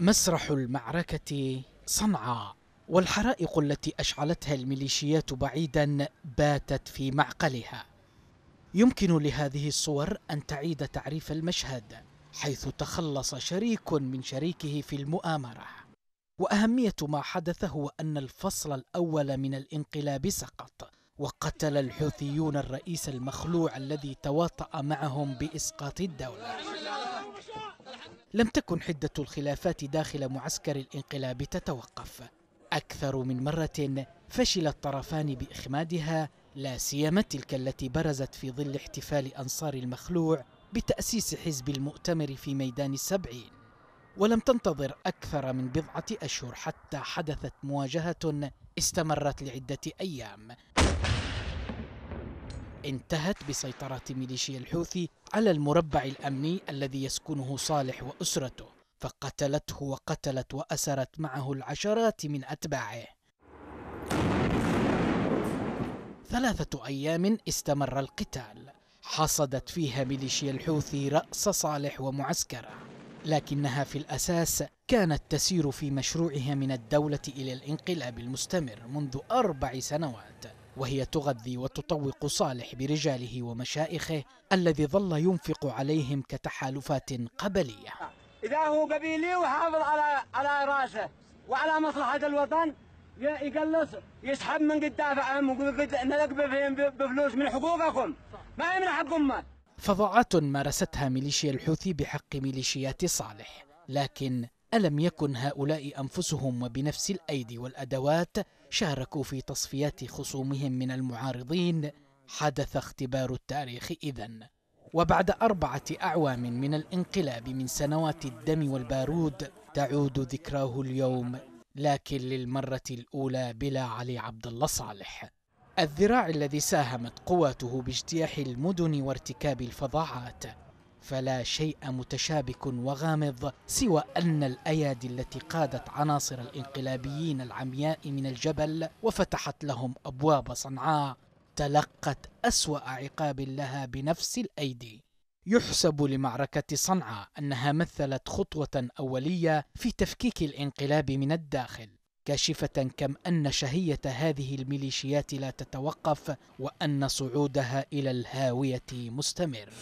مسرح المعركة صنعاء والحرائق التي أشعلتها الميليشيات بعيدا باتت في معقلها يمكن لهذه الصور أن تعيد تعريف المشهد حيث تخلص شريك من شريكه في المؤامرة وأهمية ما حدث هو أن الفصل الأول من الانقلاب سقط وقتل الحوثيون الرئيس المخلوع الذي تواطأ معهم بإسقاط الدولة لم تكن حدة الخلافات داخل معسكر الانقلاب تتوقف أكثر من مرة فشل الطرفان بإخمادها لا سيما تلك التي برزت في ظل احتفال أنصار المخلوع بتأسيس حزب المؤتمر في ميدان السبعين ولم تنتظر أكثر من بضعة أشهر حتى حدثت مواجهة استمرت لعدة أيام انتهت بسيطرة ميليشيا الحوثي على المربع الأمني الذي يسكنه صالح وأسرته فقتلته وقتلت وأسرت معه العشرات من أتباعه ثلاثة أيام استمر القتال حصدت فيها ميليشيا الحوثي رأس صالح ومعسكره لكنها في الأساس كانت تسير في مشروعها من الدولة إلى الانقلاب المستمر منذ أربع سنوات وهي تغذي وتطوق صالح برجاله ومشائخه الذي ظل ينفق عليهم كتحالفات قبلية إذا هو قبيلي وحافظ على على راسه وعلى مصلحة الوطن يقلص يسحب من قدافعهم ويقول نلقب فيهم بفلوس من حقوقكم ما يمنع حق أمه فظاعات مارستها ميليشيا الحوثي بحق ميليشيات صالح لكن ألم يكن هؤلاء أنفسهم وبنفس الأيدي والأدوات شاركوا في تصفيات خصومهم من المعارضين حدث اختبار التاريخ إذا وبعد أربعة أعوام من الانقلاب من سنوات الدم والبارود تعود ذكراه اليوم لكن للمرة الأولى بلا علي عبد الله صالح الذراع الذي ساهمت قواته باجتياح المدن وارتكاب الفظاعات فلا شيء متشابك وغامض سوى أن الأيادي التي قادت عناصر الانقلابيين العمياء من الجبل وفتحت لهم أبواب صنعاء تلقت أسوأ عقاب لها بنفس الأيدي يحسب لمعركة صنعاء أنها مثلت خطوة أولية في تفكيك الانقلاب من الداخل كاشفة كم أن شهية هذه الميليشيات لا تتوقف وأن صعودها إلى الهاوية مستمر